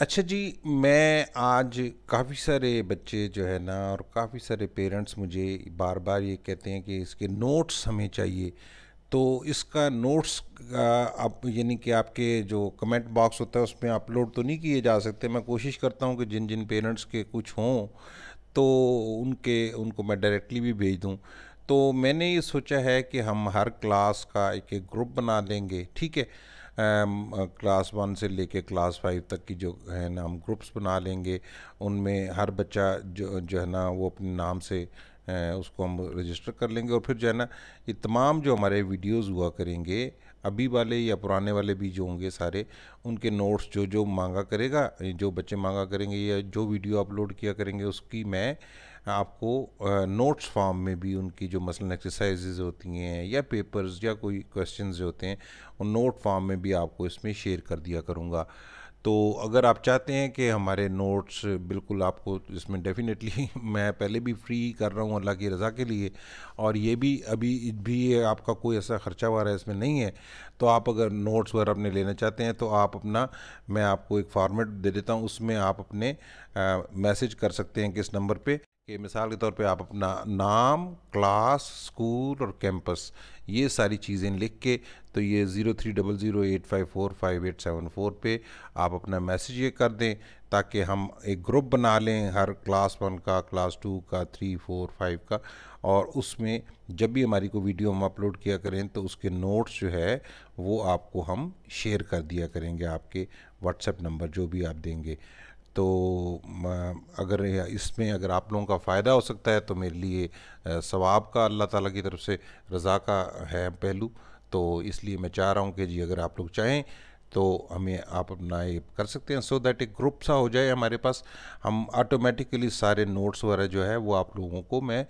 अच्छा जी मैं आज काफ़ी सारे बच्चे जो है ना और काफ़ी सारे पेरेंट्स मुझे बार बार ये कहते हैं कि इसके नोट्स हमें चाहिए तो इसका नोट्स आप यानी कि आपके जो कमेंट बॉक्स होता है उसमें अपलोड तो नहीं किए जा सकते मैं कोशिश करता हूँ कि जिन जिन पेरेंट्स के कुछ हों तो उनके उनको मैं डायरेक्टली भी भेज दूँ तो मैंने ये सोचा है कि हम हर क्लास का एक एक ग्रुप बना देंगे ठीक है क्लास वन से लेके क्लास फाइव तक की जो है ना हम ग्रुप्स बना लेंगे उनमें हर बच्चा जो जो है ना वो अपने नाम से उसको हम रजिस्टर कर लेंगे और फिर जो है ना ये तमाम जो हमारे वीडियोस हुआ करेंगे अभी वाले या पुराने वाले भी जो होंगे सारे उनके नोट्स जो जो मांगा करेगा जो बच्चे मांगा करेंगे या जो वीडियो अपलोड किया करेंगे उसकी मैं आपको नोट्स फॉर्म में भी उनकी जो मसलन एक्सरसाइजेज होती हैं या पेपर्स या कोई क्वेश्चन जो होते हैं उन नोट फॉर्म में भी आपको इसमें शेयर कर दिया करूँगा तो अगर आप चाहते हैं कि हमारे नोट्स बिल्कुल आपको इसमें डेफिनेटली मैं पहले भी फ्री कर रहा हूँ अल्लाह की रज़ा के लिए और ये भी अभी भी ये आपका कोई ऐसा ख़र्चा वगैरह इसमें नहीं है तो आप अगर नोट्स वगैरह अपने लेना चाहते हैं तो आप अपना मैं आपको एक फॉर्मेट दे देता हूँ उसमें आप अपने मैसेज कर सकते हैं किस नंबर पर कि मिसाल के तौर पे आप अपना नाम क्लास स्कूल और कैंपस ये सारी चीज़ें लिख के तो ये zero three double zero eight five four five eight seven four पे आप अपना मैसेज ये कर दें ताकि हम एक ग्रुप बना लें हर क्लास वन का क्लास टू का थ्री फोर फाइव का और उसमें जब भी हमारी कोई वीडियो हम अपलोड किया करें तो उसके नोट्स जो है वो आपको हम शेयर कर दिया करेंगे आपके व्हाट्सएप नंबर जो भी आप देंगे तो अगर इसमें अगर आप लोगों का फ़ायदा हो सकता है तो मेरे लिए सवाब का अल्लाह ताला की तरफ से रज़ा का है पहलू तो इसलिए मैं चाह रहा हूँ कि जी अगर आप लोग चाहें तो हमें आप अपना ये कर सकते हैं सो दैट एक ग्रुप सा हो जाए हमारे पास हम ऑटोमेटिकली सारे नोट्स वगैरह जो है वो आप लोगों को मैं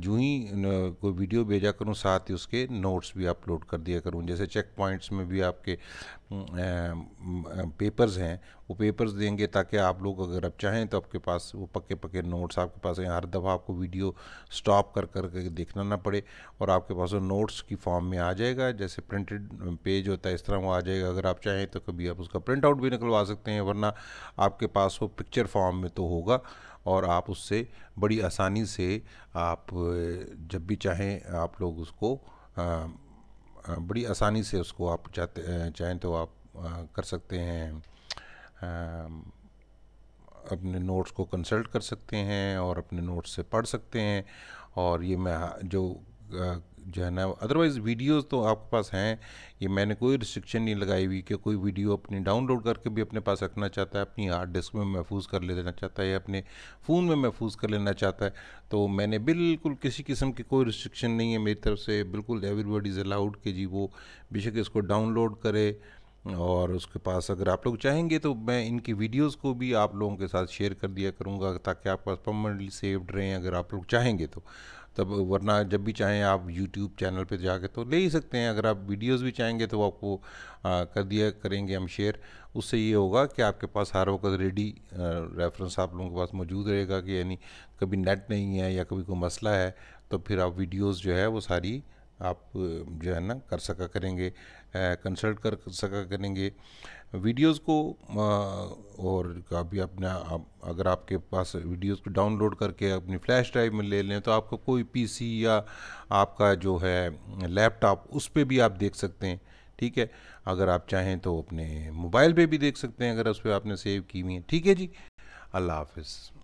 जो ही कोई वीडियो भेजा करूं साथ ही उसके नोट्स भी अपलोड कर दिया करूं जैसे चेक पॉइंट्स में भी आपके पेपर्स हैं वो पेपर्स देंगे ताकि आप लोग अगर आप चाहें तो आपके पास वो पक्के पक्के नोट्स आपके पास हैं हर दफ़ा आपको वीडियो स्टॉप कर कर के देखना ना पड़े और आपके पास वो नोट्स की फॉर्म में आ जाएगा जैसे प्रिंटेड पेज होता है इस तरह वो आ जाएगा अगर आप चाहें तो कभी आप उसका प्रिंट आउट भी निकलवा सकते हैं वरना आपके पास वो पिक्चर फॉर्म में तो होगा और आप उससे बड़ी आसानी से आप जब भी चाहें आप लोग उसको बड़ी आसानी से उसको आप चाहते चाहें तो आप कर सकते हैं अपने नोट्स को कंसल्ट कर सकते हैं और अपने नोट्स से पढ़ सकते हैं और ये मैं जो जो है ना अदरवाइज़ वीडियोस तो आपके पास हैं ये मैंने कोई रिस्ट्रिक्शन नहीं लगाई हुई कि कोई वीडियो अपनी डाउनलोड करके भी अपने पास रखना चाहता है अपनी हार्ड डिस्क में महफूज कर लेना चाहता है या अपने फ़ोन में महफूज कर लेना चाहता है तो मैंने बिल्कुल किसी किस्म की कोई रिस्ट्रिक्शन नहीं है मेरी तरफ से बिल्कुल एवरीबडी इज़ अलाउड कि जी वो बेशक इसको डाउनलोड करे और उसके पास अगर आप लोग चाहेंगे तो मैं इनकी वीडियोस को भी आप लोगों के साथ शेयर कर दिया करूँगा ताकि आपके पास परमानेंटली सेव्ड रहें अगर आप लोग चाहेंगे तो तब वरना जब भी चाहें आप यूट्यूब चैनल पे जाके तो ले ही सकते हैं अगर आप वीडियोस भी चाहेंगे तो आपको आ, कर दिया करेंगे हम शेयर उससे ये होगा कि आपके पास हर वक्त रेडी रेफरेंस आप लोगों के पास मौजूद रहेगा कि यानी कभी नेट नहीं है या कभी कोई मसला है तो फिर आप वीडियोज़ जो है वो सारी आप जो है ना कर सका करेंगे कंसल्ट कर सका करेंगे वीडियोस को और काफी अपना आप अगर आपके पास वीडियोस को डाउनलोड करके अपनी फ्लैश ड्राइव में ले लें तो आपका कोई पीसी या आपका जो है लैपटॉप उस पर भी आप देख सकते हैं ठीक है अगर आप चाहें तो अपने मोबाइल पे भी देख सकते हैं अगर उस पर आपने सेव की हुई है ठीक है जी अल्लाह हाफिज़